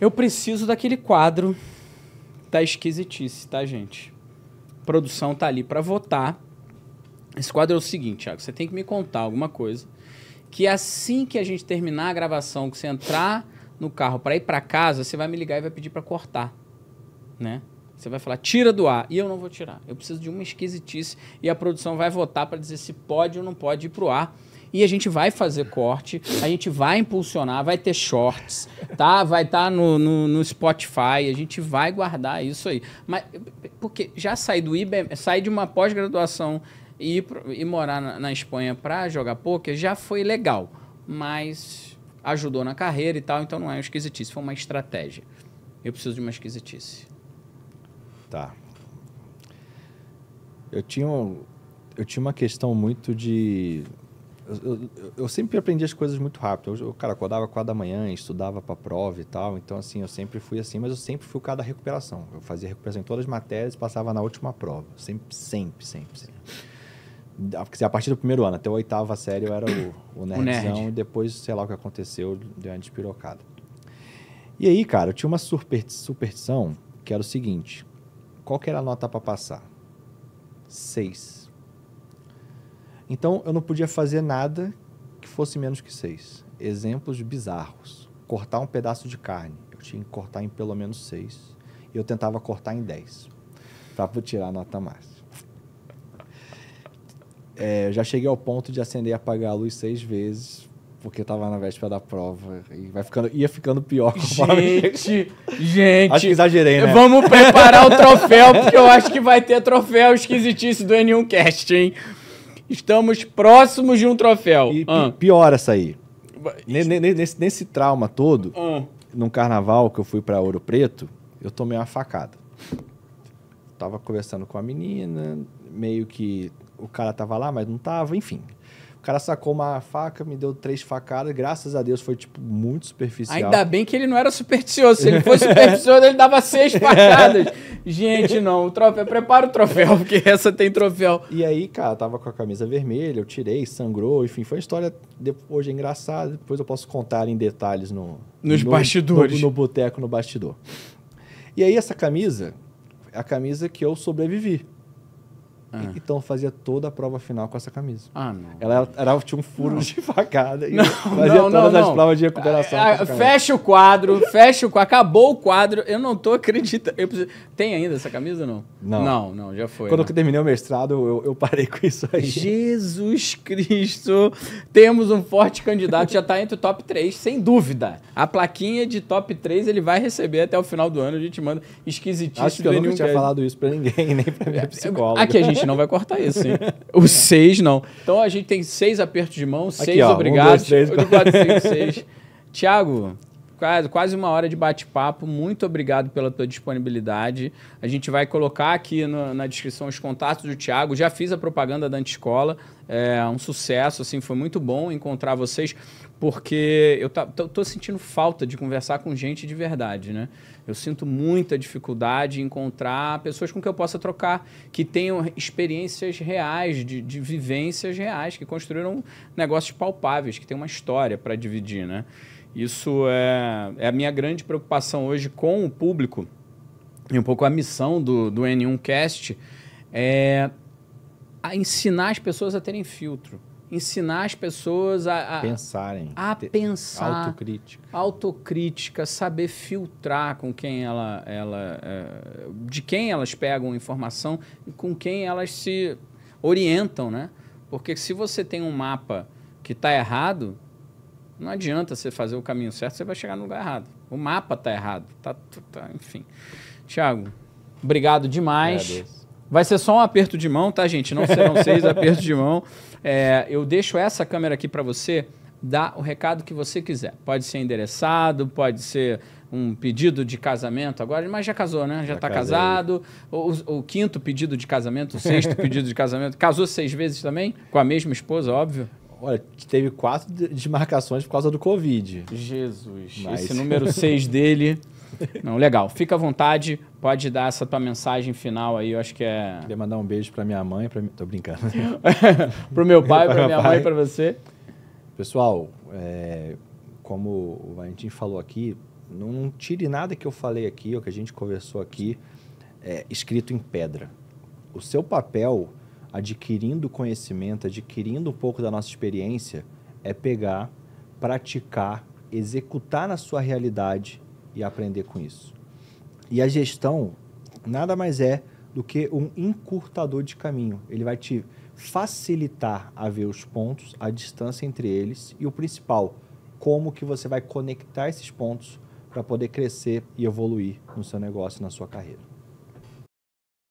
Eu preciso daquele quadro da esquisitice, tá, gente? A produção tá ali para votar. Esse quadro é o seguinte, Thiago, você tem que me contar alguma coisa que assim que a gente terminar a gravação, que você entrar no carro para ir para casa, você vai me ligar e vai pedir para cortar, né? Você vai falar, tira do ar. E eu não vou tirar. Eu preciso de uma esquisitice e a produção vai votar para dizer se pode ou não pode ir pro ar e a gente vai fazer corte, a gente vai impulsionar, vai ter shorts, tá? Vai estar tá no, no, no, Spotify, a gente vai guardar isso aí. Mas porque já sair do IBM, sair de uma pós-graduação e, ir, morar na, na Espanha para jogar poker já foi legal, mas ajudou na carreira e tal, então não é uma esquisitice, foi uma estratégia. Eu preciso de uma esquisitice. Tá. Eu tinha, eu tinha uma questão muito de eu, eu, sempre aprendi as coisas muito rápido. Eu, cara, acordava quatro da manhã, estudava para prova e tal. Então, assim, eu sempre fui assim, mas eu sempre fui o cara da recuperação. Eu fazia recuperação em todas as matérias passava na última prova. Sempre, sempre, sempre, sempre. A partir do primeiro ano, até a oitava série, eu era o, o nerdzão. O nerd. E depois, sei lá o que aconteceu, deu uma despirocada. E aí, cara, eu tinha uma superstição que era o seguinte. Qual que era a nota para passar? Seis então eu não podia fazer nada que fosse menos que seis. Exemplos bizarros. Cortar um pedaço de carne, eu tinha que cortar em pelo menos seis. E eu tentava cortar em dez, para tirar a nota máxima. É, já cheguei ao ponto de acender e apagar a luz seis vezes, porque estava na véspera da prova. E vai ficando, ia ficando pior Gente, gente. Acho que exagerei, né? Vamos preparar o troféu, porque eu acho que vai ter troféu esquisitice do N1 Cast, hein? Estamos próximos de um troféu. E ah. pior essa aí. Nesse, nesse trauma todo, ah. num carnaval que eu fui para Ouro Preto, eu tomei uma facada. Tava conversando com a menina, meio que o cara tava lá, mas não tava, enfim. O cara sacou uma faca, me deu três facadas, graças a Deus foi, tipo, muito superficial. Ainda bem que ele não era supersticioso. Se ele fosse supersticioso, ele dava seis facadas. Gente, não, o troféu, prepara o troféu, porque essa tem troféu. E aí, cara, tava com a camisa vermelha, eu tirei, sangrou, enfim, foi uma história depois é engraçada, depois eu posso contar em detalhes no nos no, bastidores, no, no boteco, no bastidor. E aí essa camisa, é a camisa que eu sobrevivi. Ah. Então fazia toda a prova final com essa camisa. Ah, não. Ela era, tinha um furo não. de facada e não, fazia não, todas as provas de recuperação. Ah, ah fecha o quadro, fecha o quadro, acabou o quadro. Eu não tô acreditando. Preciso... Tem ainda essa camisa não? Não. Não, não, já foi. Quando né? eu terminei o mestrado, eu, eu, parei com isso aí. Jesus Cristo! Temos um forte candidato, já tá entre o top 3, sem dúvida. A plaquinha de top 3 ele vai receber até o final do ano. A gente manda esquisitíssimo. Acho que eu nunca tinha falado isso pra ninguém, nem pra minha é, psicóloga. Aqui a gente gente não vai cortar isso, hein? Os seis não. Então a gente tem seis apertos de mão, seis Aqui, ó, obrigados. Um, dois, três, quatro, cinco, seis. Tiago, quase, quase uma hora de bate-papo. Muito obrigado pela tua disponibilidade. A gente vai colocar aqui no, na descrição os contatos do Tiago. Já fiz a propaganda da antescola É um sucesso, assim, foi muito bom encontrar vocês porque eu estou sentindo falta de conversar com gente de verdade, né? Eu sinto muita dificuldade em encontrar pessoas com que eu possa trocar, que tenham experiências reais, de, de vivências reais, que construíram negócios palpáveis, que têm uma história para dividir, né? Isso é, é a minha grande preocupação hoje com o público e um pouco a missão do, do N1Cast é a ensinar as pessoas a terem filtro ensinar as pessoas a, a pensarem, a pensar, autocrítica, autocrítica, saber filtrar com quem ela, ela é, de quem elas pegam informação e com quem elas se orientam, né? Porque se você tem um mapa que está errado, não adianta você fazer o caminho certo, você vai chegar no lugar errado. O mapa está errado, tá, tá, tá enfim. Tiago, obrigado demais. Vai ser só um aperto de mão, tá, gente? Não serão seis apertos de mão. É, eu deixo essa câmera aqui para você dar o recado que você quiser. Pode ser endereçado, pode ser um pedido de casamento agora, mas já casou, né? Já está casado. O, o, o, quinto pedido de casamento, o sexto pedido de casamento. Casou seis vezes também? Com a mesma esposa, óbvio. Olha, teve quatro desmarcações por causa do Covid. Jesus. Mas... Esse número 6 dele. Não, legal. Fica à vontade, pode dar essa tua mensagem final aí, eu acho que é. Queria mandar um beijo para minha mãe, para tô brincando. pro meu pai, para minha mãe, para você. Pessoal, é, como o Valentim falou aqui, não, não, tire nada que eu falei aqui ou que a gente conversou aqui é, escrito em pedra. O seu papel adquirindo conhecimento, adquirindo um pouco da nossa experiência, é pegar, praticar, executar na sua realidade e aprender com isso. E a gestão nada mais é do que um encurtador de caminho. Ele vai te facilitar a ver os pontos, a distância entre eles e o principal, como que você vai conectar esses pontos para poder crescer e evoluir no seu negócio, na sua carreira.